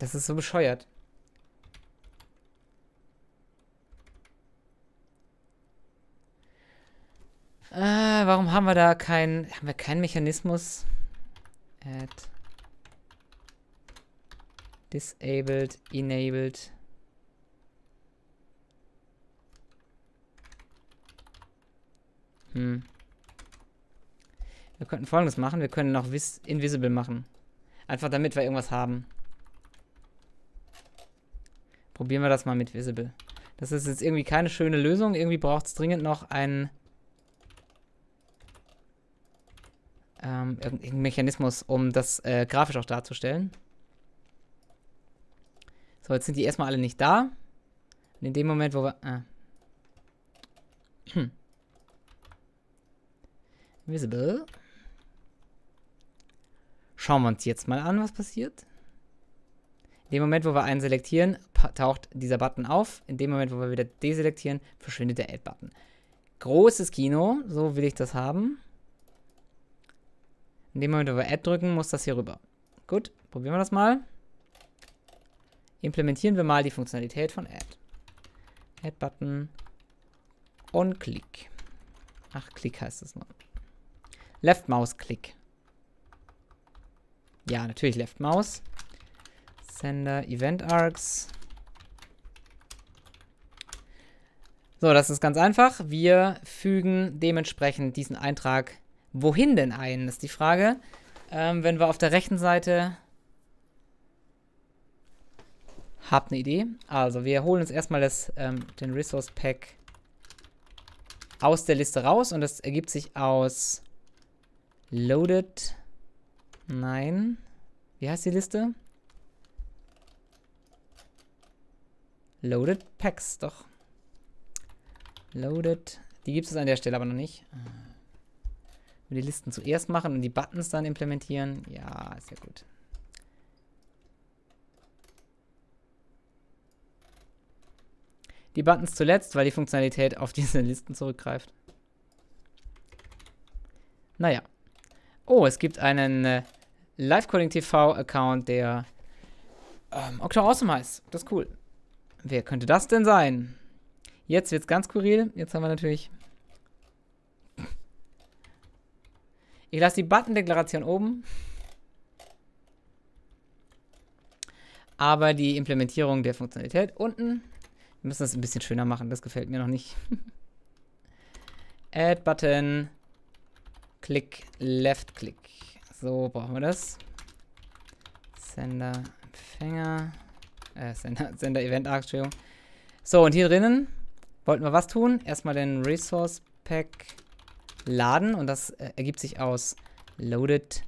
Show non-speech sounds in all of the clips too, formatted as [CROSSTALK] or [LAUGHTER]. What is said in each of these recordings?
Das ist so bescheuert. Äh, warum haben wir da keinen... Haben wir keinen Mechanismus? Add. Disabled, enabled. Hm. Wir könnten folgendes machen. Wir können noch Vis Invisible machen. Einfach damit wir irgendwas haben. Probieren wir das mal mit Visible. Das ist jetzt irgendwie keine schöne Lösung. Irgendwie braucht es dringend noch einen, ähm, irgendeinen Mechanismus, um das äh, grafisch auch darzustellen. So, jetzt sind die erstmal alle nicht da. Und in dem Moment, wo wir... Äh. [CLEARS THROAT] Visible. Schauen wir uns jetzt mal an, was passiert. In dem Moment, wo wir einen selektieren, taucht dieser Button auf. In dem Moment, wo wir wieder deselektieren, verschwindet der Add-Button. Großes Kino, so will ich das haben. In dem Moment, wo wir Add drücken, muss das hier rüber. Gut, probieren wir das mal. Implementieren wir mal die Funktionalität von Add. Add-Button und Klick. Ach, Klick heißt es noch. Left-Maus-Klick. Ja, natürlich Left-Maus. Sender Event Arcs. So, das ist ganz einfach. Wir fügen dementsprechend diesen Eintrag wohin denn ein, ist die Frage. Ähm, wenn wir auf der rechten Seite... Habt eine Idee? Also, wir holen uns erstmal das, ähm, den Resource Pack aus der Liste raus und das ergibt sich aus Loaded... Nein. Wie heißt die Liste? Loaded Packs, doch. Loaded. Die gibt es an der Stelle aber noch nicht. Äh, die Listen zuerst machen und die Buttons dann implementieren. Ja, ist ja gut. Die Buttons zuletzt, weil die Funktionalität auf diese Listen zurückgreift. Naja. Oh, es gibt einen äh, Live-Coding TV-Account, der ähm, Octo Awesome heißt. Das ist cool. Wer könnte das denn sein? Jetzt wird's ganz skurril. Jetzt haben wir natürlich... Ich lasse die Button-Deklaration oben. Aber die Implementierung der Funktionalität unten. Wir müssen das ein bisschen schöner machen. Das gefällt mir noch nicht. [LAUGHS] Add-Button. Klick, Left-Click. So brauchen wir das. Sender, Empfänger. Äh, Sender, Sender Event Arc, So, und hier drinnen wollten wir was tun? Erstmal den Resource Pack laden und das äh, ergibt sich aus Loaded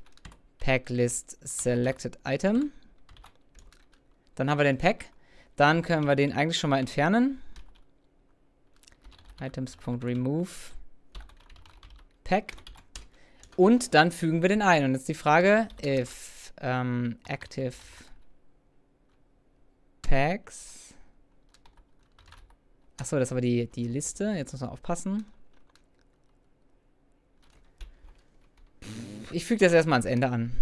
Pack List Selected Item. Dann haben wir den Pack. Dann können wir den eigentlich schon mal entfernen. Items.remove Pack. Und dann fügen wir den ein. Und jetzt die Frage, if um, ähm, active packs Achso, das war die, die Liste. Jetzt muss man aufpassen. Ich füge das erstmal ans Ende an.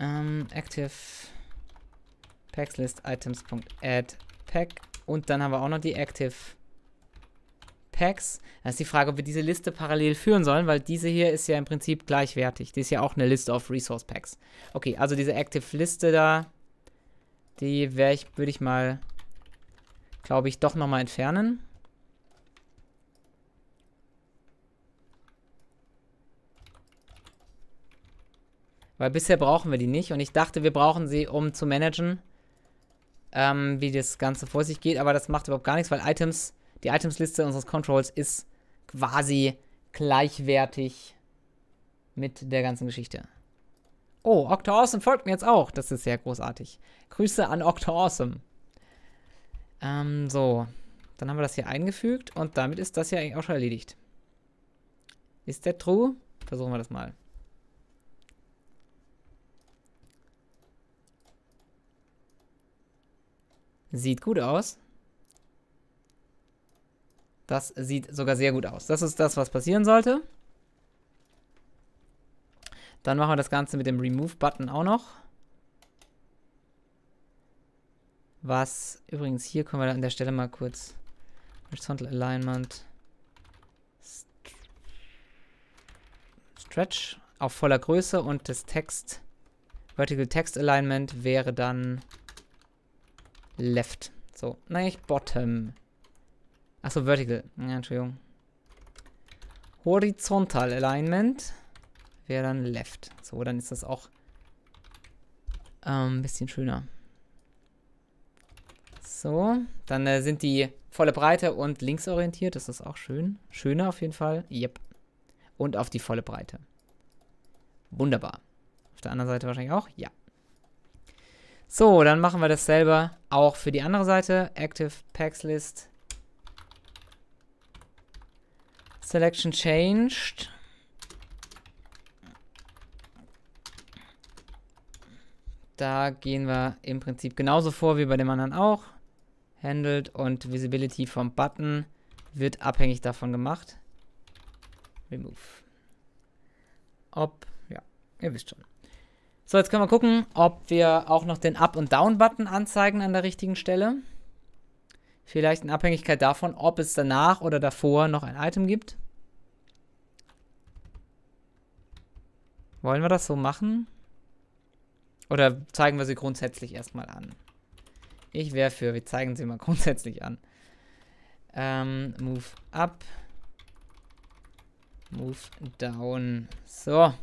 Ähm, active Packs List Items.add Pack. Und dann haben wir auch noch die Active Packs. Da ist die Frage, ob wir diese Liste parallel führen sollen, weil diese hier ist ja im Prinzip gleichwertig. Die ist ja auch eine Liste of Resource Packs. Okay, also diese Active Liste da, die ich, würde ich mal glaube ich, doch nochmal entfernen. Weil bisher brauchen wir die nicht. Und ich dachte, wir brauchen sie, um zu managen, ähm, wie das Ganze vor sich geht. Aber das macht überhaupt gar nichts, weil Items, die Itemsliste unseres Controls ist quasi gleichwertig mit der ganzen Geschichte. Oh, Octo Awesome folgt mir jetzt auch. Das ist sehr großartig. Grüße an Octo Awesome. Ähm, so. Dann haben wir das hier eingefügt und damit ist das ja eigentlich auch schon erledigt. Ist that true? Versuchen wir das mal. Sieht gut aus. Das sieht sogar sehr gut aus. Das ist das, was passieren sollte. Dann machen wir das Ganze mit dem Remove-Button auch noch. Was, übrigens, hier können wir an der Stelle mal kurz Horizontal Alignment Stretch auf voller Größe und das Text Vertical Text Alignment wäre dann Left. So, nein, ich Bottom. Achso, Vertical. Ja, Entschuldigung. Horizontal Alignment wäre dann Left. So, dann ist das auch ein ähm, bisschen schöner. So, dann äh, sind die volle Breite und linksorientiert. Das ist auch schön. Schöner auf jeden Fall. Yep. Und auf die volle Breite. Wunderbar. Auf der anderen Seite wahrscheinlich auch. Ja. So, dann machen wir dasselbe auch für die andere Seite. Active Packs List. Selection changed. Da gehen wir im Prinzip genauso vor wie bei dem anderen auch handled und Visibility vom Button wird abhängig davon gemacht. Remove. Ob, ja, ihr wisst schon. So, jetzt können wir gucken, ob wir auch noch den Up- und Down-Button anzeigen an der richtigen Stelle. Vielleicht in Abhängigkeit davon, ob es danach oder davor noch ein Item gibt. Wollen wir das so machen? Oder zeigen wir sie grundsätzlich erstmal an? Ich wäre für, wir zeigen sie mal [LAUGHS] grundsätzlich an. Ähm, move up. Move down. So.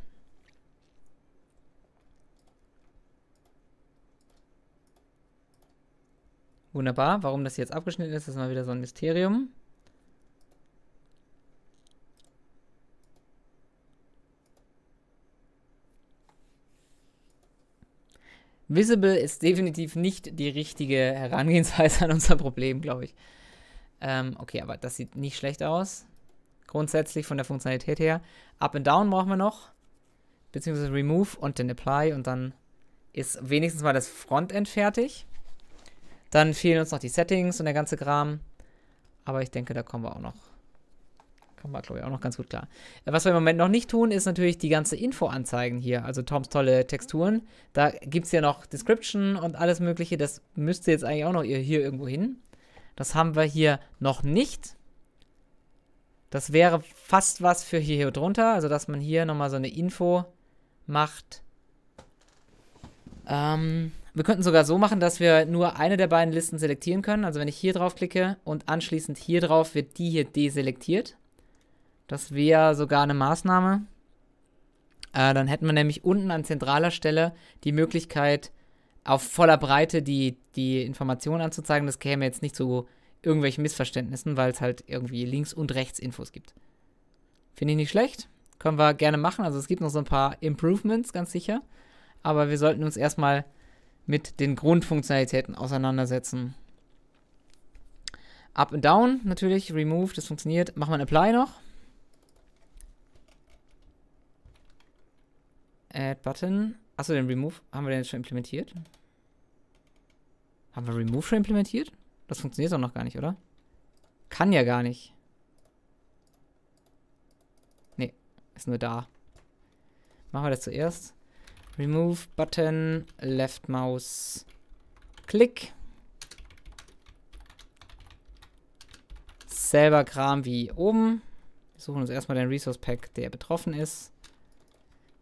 Wunderbar. Warum das jetzt abgeschnitten ist, ist mal wieder so ein Mysterium. Visible ist definitiv nicht die richtige Herangehensweise an unser Problem, glaube ich. Ähm, okay, aber das sieht nicht schlecht aus. Grundsätzlich von der Funktionalität her. Up and Down brauchen wir noch. Beziehungsweise Remove und dann Apply und dann ist wenigstens mal das Frontend fertig. Dann fehlen uns noch die Settings und der ganze Kram. Aber ich denke, da kommen wir auch noch Kommen wir, glaube ich, auch noch ganz gut klar. Äh, was wir im Moment noch nicht tun, ist natürlich die ganze Info anzeigen hier, also Toms tolle Texturen. Da gibt es ja noch Description und alles mögliche, das müsste jetzt eigentlich auch noch hier irgendwo hin. Das haben wir hier noch nicht. Das wäre fast was für hier, hier drunter, also dass man hier nochmal so eine Info macht. Ähm, wir könnten sogar so machen, dass wir nur eine der beiden Listen selektieren können. Also wenn ich hier drauf klicke und anschließend hier drauf, wird die hier deselektiert. Das wäre sogar eine Maßnahme. Äh, dann hätten wir nämlich unten an zentraler Stelle die Möglichkeit, auf voller Breite die, die Informationen anzuzeigen. Das käme jetzt nicht zu irgendwelchen Missverständnissen, weil es halt irgendwie links und rechts Infos gibt. Finde ich nicht schlecht. Können wir gerne machen. Also es gibt noch so ein paar Improvements, ganz sicher. Aber wir sollten uns erstmal mit den Grundfunktionalitäten auseinandersetzen. Up und Down natürlich, Remove, das funktioniert. Machen wir ein Apply noch. Add Button. Achso, den Remove. Haben wir den jetzt schon implementiert? Haben wir Remove schon implementiert? Das funktioniert doch noch gar nicht, oder? Kann ja gar nicht. Nee, ist nur da. Machen wir das zuerst. Remove Button, Left Mouse, Klick. Selber Kram wie oben. Wir suchen uns erstmal den Resource Pack, der betroffen ist.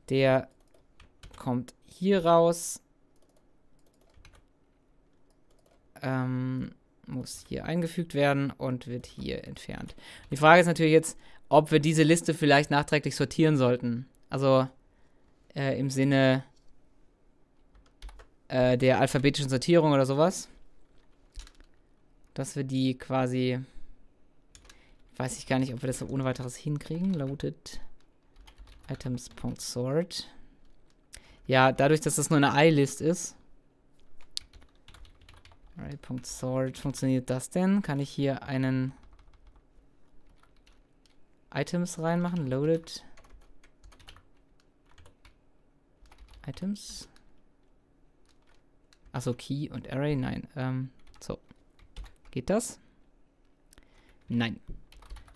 Der kommt hier raus. Ähm, muss hier eingefügt werden und wird hier entfernt. Die Frage ist natürlich jetzt, ob wir diese Liste vielleicht nachträglich sortieren sollten. Also äh, im Sinne äh, der alphabetischen Sortierung oder sowas. Dass wir die quasi... Weiß ich gar nicht, ob wir das ohne weiteres hinkriegen. Lautet items.sort. Ja, dadurch, dass das nur eine I-List ist. Array.sort. Funktioniert das denn? Kann ich hier einen Items reinmachen? Loaded. Items. Achso, Key und Array. Nein. Ähm, so. Geht das? Nein.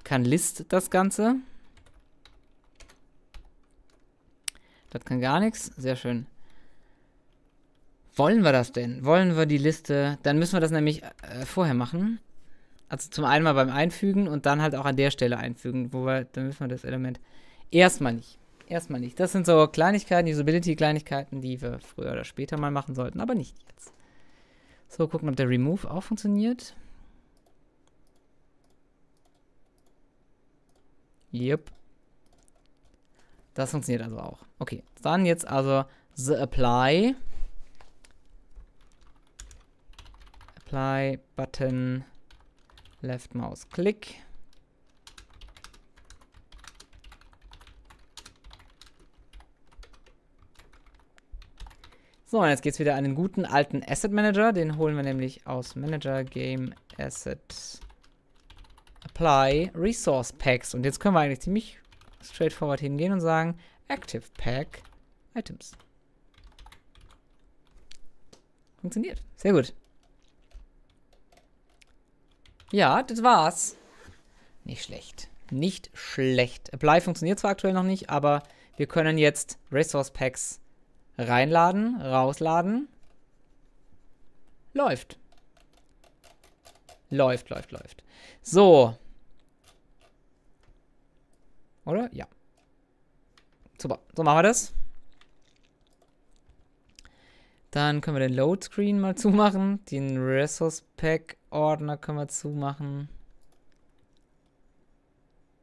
Kann List das Ganze? Nein. Das kann gar nichts. Sehr schön. Wollen wir das denn? Wollen wir die Liste? Dann müssen wir das nämlich äh, vorher machen. Also zum einen mal beim Einfügen und dann halt auch an der Stelle einfügen. Wo wir, dann müssen wir das Element erstmal nicht. Erstmal nicht. Das sind so Kleinigkeiten, Usability-Kleinigkeiten, die wir früher oder später mal machen sollten, aber nicht jetzt. So, gucken, ob der Remove auch funktioniert. Yep. Das funktioniert also auch. Okay, dann jetzt also the apply. Apply Button Left Mouse Click. So, und jetzt geht es wieder an den guten alten Asset Manager. Den holen wir nämlich aus Manager Game Asset Apply Resource Packs. Und jetzt können wir eigentlich ziemlich straightforward hingehen und sagen Active Pack Items. Funktioniert. Sehr gut. Ja, das war's. Nicht schlecht. Nicht schlecht. Apply funktioniert zwar aktuell noch nicht, aber wir können jetzt Resource Packs reinladen, rausladen. Läuft. Läuft, läuft, läuft. So, oder? Ja. Super. So machen wir das. Dann können wir den Load-Screen mal zumachen. Den Resource-Pack-Ordner können wir zumachen.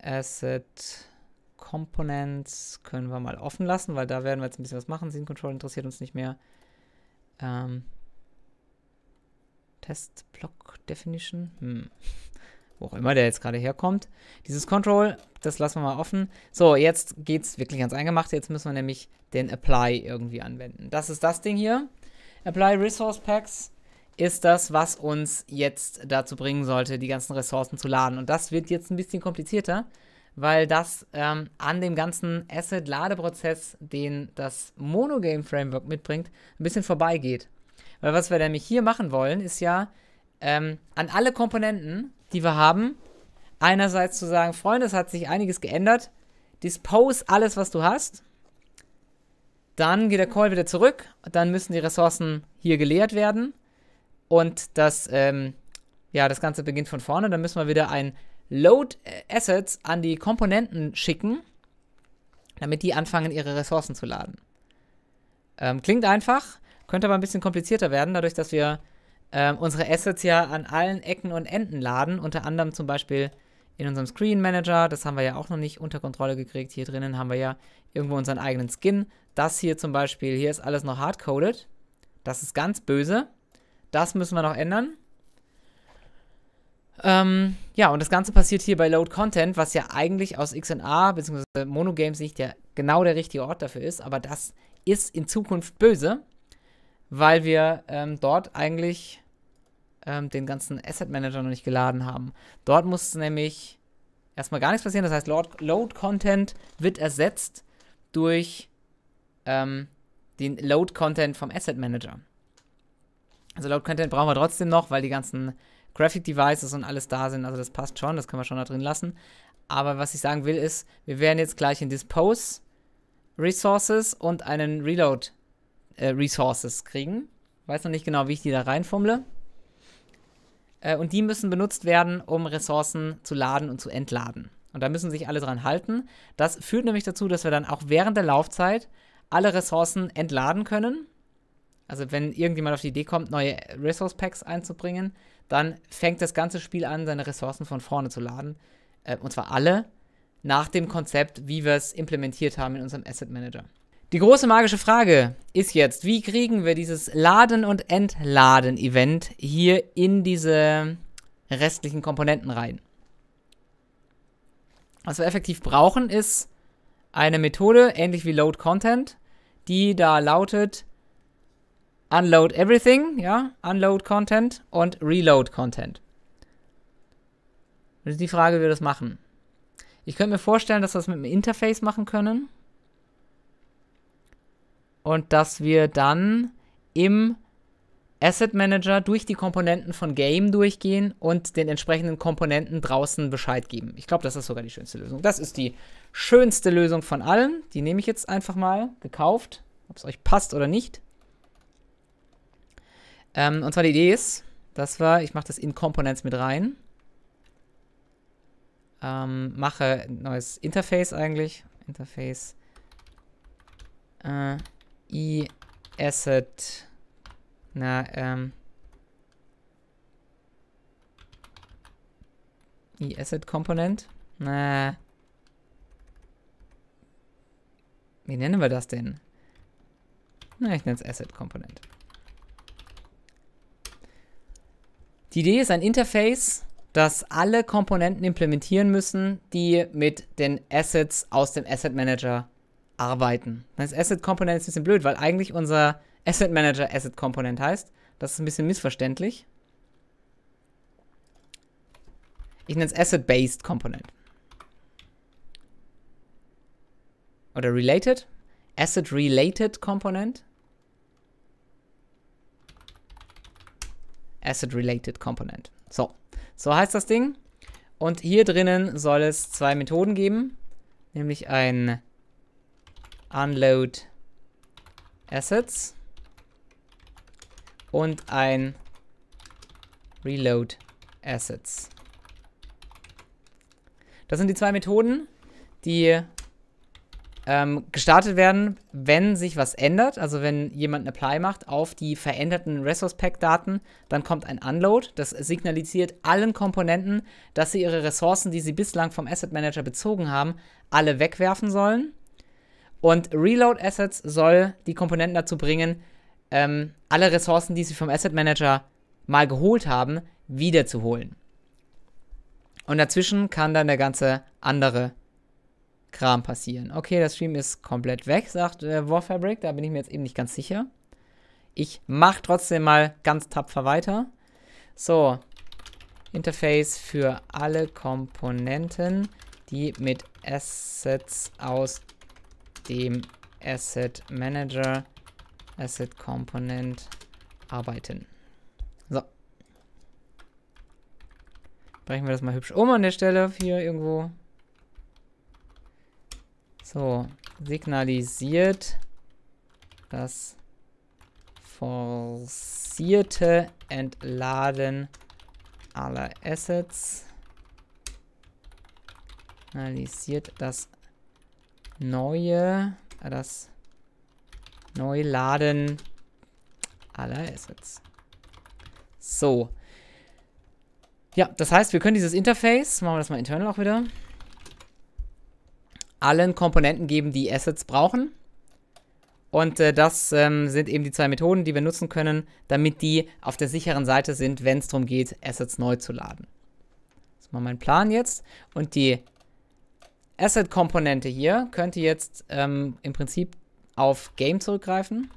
Asset Components können wir mal offen lassen, weil da werden wir jetzt ein bisschen was machen. Scene Control interessiert uns nicht mehr. Ähm, Test Block Definition. Hm. [LAUGHS] Wo auch immer der jetzt gerade herkommt. Dieses Control das lassen wir mal offen. So, jetzt geht es wirklich ans Eingemachte. Jetzt müssen wir nämlich den Apply irgendwie anwenden. Das ist das Ding hier. Apply Resource Packs ist das, was uns jetzt dazu bringen sollte, die ganzen Ressourcen zu laden. Und das wird jetzt ein bisschen komplizierter, weil das ähm, an dem ganzen Asset-Ladeprozess, den das Monogame-Framework mitbringt, ein bisschen vorbeigeht. Weil was wir nämlich hier machen wollen, ist ja ähm, an alle Komponenten, die wir haben, einerseits zu sagen, Freunde, es hat sich einiges geändert, dispose alles, was du hast, dann geht der Call wieder zurück, dann müssen die Ressourcen hier geleert werden und das, ähm, ja, das Ganze beginnt von vorne, dann müssen wir wieder ein Load äh, Assets an die Komponenten schicken, damit die anfangen, ihre Ressourcen zu laden. Ähm, klingt einfach, könnte aber ein bisschen komplizierter werden, dadurch, dass wir ähm, unsere Assets ja an allen Ecken und Enden laden, unter anderem zum Beispiel in unserem Screen Manager, das haben wir ja auch noch nicht unter Kontrolle gekriegt. Hier drinnen haben wir ja irgendwo unseren eigenen Skin. Das hier zum Beispiel, hier ist alles noch hardcoded. Das ist ganz böse. Das müssen wir noch ändern. Ähm, ja, und das Ganze passiert hier bei Load Content, was ja eigentlich aus XNA bzw. Monogames Sicht ja genau der richtige Ort dafür ist, aber das ist in Zukunft böse, weil wir ähm, dort eigentlich ähm, den ganzen Asset Manager noch nicht geladen haben. Dort muss nämlich erstmal gar nichts passieren. Das heißt, Load Content wird ersetzt durch ähm, den Load Content vom Asset Manager. Also Load Content brauchen wir trotzdem noch, weil die ganzen Graphic Devices und alles da sind. Also das passt schon, das können wir schon da drin lassen. Aber was ich sagen will ist, wir werden jetzt gleich in Dispose Resources und einen Reload äh, Resources kriegen. weiß noch nicht genau, wie ich die da reinfummle. Äh, und die müssen benutzt werden, um Ressourcen zu laden und zu entladen. Und da müssen sich alle dran halten. Das führt nämlich dazu, dass wir dann auch während der Laufzeit alle Ressourcen entladen können. Also wenn irgendjemand auf die Idee kommt, neue Resource Packs einzubringen, dann fängt das ganze Spiel an, seine Ressourcen von vorne zu laden. Äh, und zwar alle nach dem Konzept, wie wir es implementiert haben in unserem Asset Manager. Die große magische Frage ist jetzt, wie kriegen wir dieses Laden- und Entladen-Event hier in diese restlichen Komponenten rein? Was wir effektiv brauchen, ist eine Methode, ähnlich wie Load Content, die da lautet Unload Everything, ja, Unload Content und Reload Content. Das ist die Frage, wie wir das machen. Ich könnte mir vorstellen, dass wir das mit einem Interface machen können und dass wir dann im Asset Manager durch die Komponenten von Game durchgehen und den entsprechenden Komponenten draußen Bescheid geben. Ich glaube, das ist sogar die schönste Lösung. Das ist die schönste Lösung von allen. Die nehme ich jetzt einfach mal gekauft, ob es euch passt oder nicht. Ähm, und zwar die Idee ist, dass war, ich mache das in Components mit rein. Ähm, mache ein neues Interface eigentlich. Interface. Äh, E-Asset. Na, ähm. E-Asset Component? Na. Wie nennen wir das denn? Na, ich nenne es Asset Component. Die Idee ist ein Interface, das alle Komponenten implementieren müssen, die mit den Assets aus dem Asset Manager arbeiten. Das Asset Component ist ein bisschen blöd, weil eigentlich unser Asset Manager Asset Component heißt. Das ist ein bisschen missverständlich. Ich nenne es Asset-Based Component. Oder Related. Asset-Related Component. Asset-Related Component. So, so heißt das Ding. Und hier drinnen soll es zwei Methoden geben, nämlich ein unload assets und ein reload assets. Das sind die zwei Methoden, die ähm, gestartet werden, wenn sich was ändert. Also wenn jemand ein Apply macht auf die veränderten Resource Pack Daten, dann kommt ein Unload. Das signalisiert allen Komponenten, dass sie ihre Ressourcen, die sie bislang vom Asset Manager bezogen haben, alle wegwerfen sollen. Und Reload Assets soll die Komponenten dazu bringen, ähm, alle Ressourcen, die sie vom Asset Manager mal geholt haben, wiederzuholen. Und dazwischen kann dann der ganze andere Kram passieren. Okay, das Stream ist komplett weg, sagt äh, Warfabric. Da bin ich mir jetzt eben nicht ganz sicher. Ich mache trotzdem mal ganz tapfer weiter. So, Interface für alle Komponenten, die mit Assets aus dem Asset Manager, Asset Component arbeiten. So. Brechen wir das mal hübsch um an der Stelle hier irgendwo. So, signalisiert das forcierte Entladen aller Assets. Analysiert das neue, äh, das Neuladen aller Assets. So. Ja, das heißt, wir können dieses Interface, machen wir das mal internal auch wieder, allen Komponenten geben, die Assets brauchen. Und äh, das ähm, sind eben die zwei Methoden, die wir nutzen können, damit die auf der sicheren Seite sind, wenn es darum geht, Assets neu zu laden. Das ist mal mein Plan jetzt. Und die Asset-Komponente hier könnte jetzt ähm, im Prinzip auf Game zurückgreifen.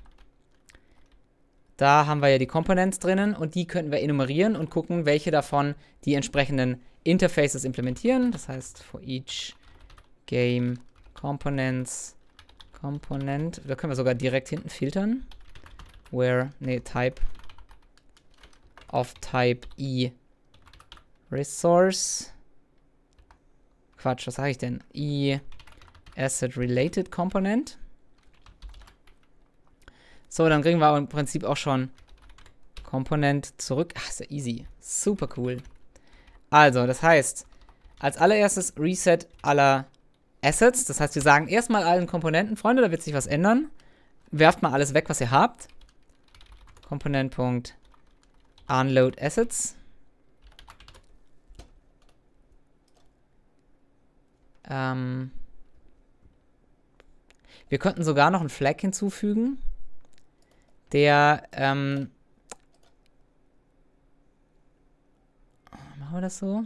Da haben wir ja die Components drinnen und die könnten wir enumerieren und gucken, welche davon die entsprechenden Interfaces implementieren. Das heißt, for each Game Components Component. Da können wir sogar direkt hinten filtern. Where, nee, Type of Type E Resource Quatsch, was sage ich denn? E-Asset-Related Component. So, dann kriegen wir im Prinzip auch schon Component zurück. Ach, ist ja easy. Super cool. Also, das heißt, als allererstes Reset aller Assets. Das heißt, wir sagen erstmal allen Komponenten, Freunde, da wird sich was ändern. Werft mal alles weg, was ihr habt. Component.unloadAssets. Assets. Ähm wir könnten sogar noch einen Flag hinzufügen, der, ähm oh, Machen wir das so?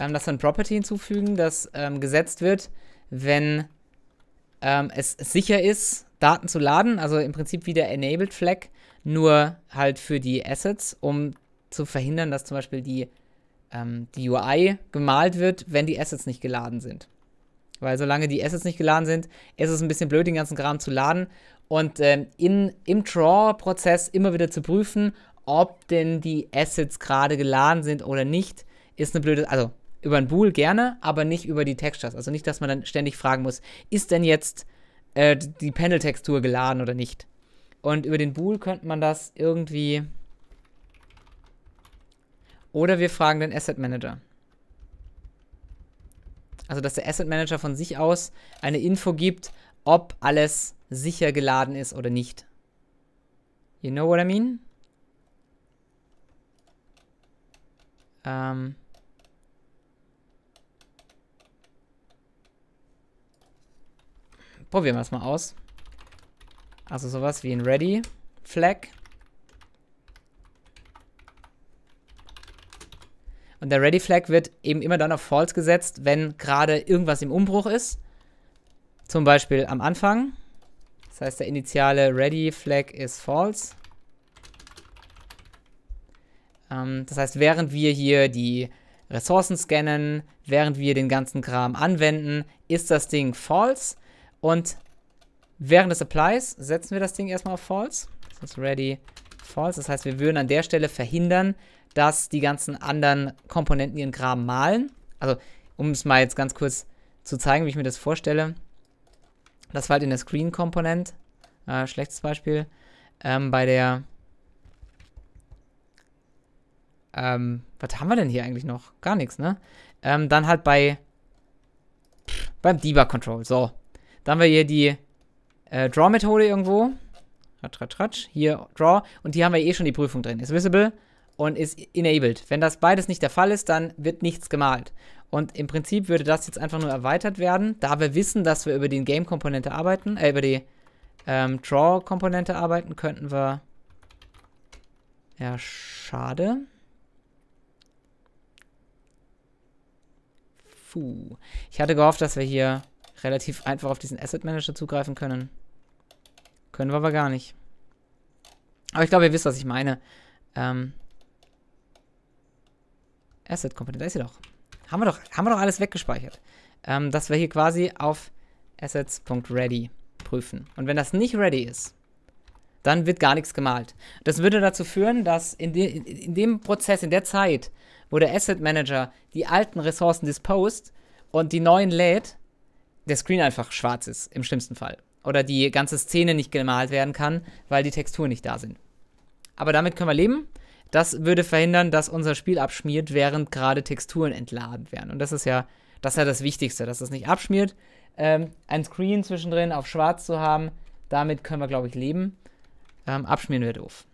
Ähm, dass wir ein Property hinzufügen, das ähm, gesetzt wird, wenn ähm, es sicher ist, Daten zu laden. Also im Prinzip wie der Enabled Flag, nur halt für die Assets, um zu verhindern, dass zum Beispiel die ähm, die UI gemalt wird, wenn die Assets nicht geladen sind. Weil solange die Assets nicht geladen sind, ist es ein bisschen blöd, den ganzen Kram zu laden und ähm, in, im Draw-Prozess immer wieder zu prüfen, ob denn die Assets gerade geladen sind oder nicht, ist eine blöde. Also über ein Bool gerne, aber nicht über die Textures. Also nicht, dass man dann ständig fragen muss, ist denn jetzt äh, die Panel-Textur geladen oder nicht? Und über den Bool könnte man das irgendwie oder wir fragen den Asset Manager. Also, dass der Asset Manager von sich aus eine Info gibt, ob alles sicher geladen ist oder nicht. You know what I mean? Ähm. Probieren wir es mal aus. Also sowas wie ein Ready Flag. Und der Ready Flag wird eben immer dann auf False gesetzt, wenn gerade irgendwas im Umbruch ist. Zum Beispiel am Anfang. Das heißt, der initiale Ready Flag ist False. Ähm, das heißt, während wir hier die Ressourcen scannen, während wir den ganzen Kram anwenden, ist das Ding False. Und während des applies, setzen wir das Ding erstmal auf False. Das ist Ready false. Das heißt, wir würden an der Stelle verhindern, dass die ganzen anderen Komponenten ihren Graben malen. Also, um es mal jetzt ganz kurz zu zeigen, wie ich mir das vorstelle. Das war halt in der Screen-Komponent. Äh, schlechtes Beispiel. Ähm, bei der... Ähm, was haben wir denn hier eigentlich noch? Gar nichts, ne? Ähm, dann halt bei... Beim Debug-Control, so. Dann haben wir hier die äh, Draw-Methode irgendwo. Ratsch, ratsch, ratsch. Hier, Draw. Und hier haben wir eh schon die Prüfung drin. Ist visible und ist enabled. Wenn das beides nicht der Fall ist, dann wird nichts gemalt. Und im Prinzip würde das jetzt einfach nur erweitert werden, da wir wissen, dass wir über die Game-Komponente arbeiten, äh, über die ähm, Draw-Komponente arbeiten, könnten wir... Ja, schade. Puh. Ich hatte gehofft, dass wir hier relativ einfach auf diesen Asset Manager zugreifen können. Können wir aber gar nicht. Aber ich glaube, ihr wisst, was ich meine. Ähm. Asset Component, da ist sie doch. Haben wir doch, haben wir doch alles weggespeichert. Ähm, dass wir hier quasi auf assets.ready prüfen. Und wenn das nicht ready ist, dann wird gar nichts gemalt. Das würde dazu führen, dass in, de in dem Prozess, in der Zeit, wo der Asset Manager die alten Ressourcen disposed und die neuen lädt, der Screen einfach schwarz ist, im schlimmsten Fall oder die ganze Szene nicht gemalt werden kann, weil die Texturen nicht da sind. Aber damit können wir leben. Das würde verhindern, dass unser Spiel abschmiert, während gerade Texturen entladen werden. Und das ist ja das, ist ja das Wichtigste, dass es nicht abschmiert. Ähm, ein Screen zwischendrin auf schwarz zu haben, damit können wir, glaube ich, leben. Ähm, abschmieren wäre doof.